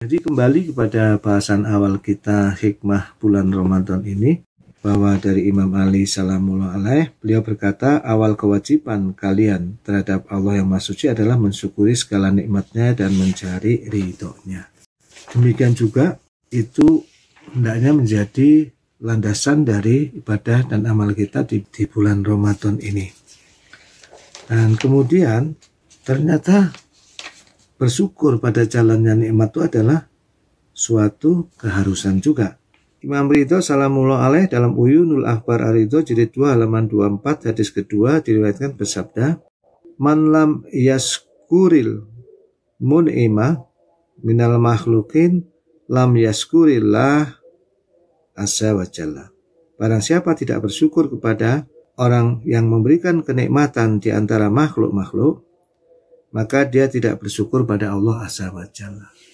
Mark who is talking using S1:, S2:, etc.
S1: Jadi kembali
S2: kepada bahasan awal kita hikmah bulan Ramadan ini bahwa dari Imam Ali salamullah alaih beliau berkata awal kewajiban kalian terhadap Allah yang Maha Suci adalah mensyukuri segala nikmatnya dan mencari ridhonya. Demikian juga itu hendaknya menjadi landasan dari ibadah dan amal kita di, di bulan Ramadan ini. Dan kemudian ternyata bersyukur pada jalannya nikmat itu adalah suatu keharusan juga. Imam Ridho Salamullah Alaih dalam Uyunul Akbar Arido jilid 2 halaman 24 hadis kedua diriwayatkan bersabda Man lam yaskuril mun'ima minal makhlukin lam yaskurillah asa wajalla. Barang siapa tidak bersyukur kepada orang yang memberikan kenikmatan di antara makhluk-makhluk maka dia tidak bersyukur pada Allah Azza wa Jalla.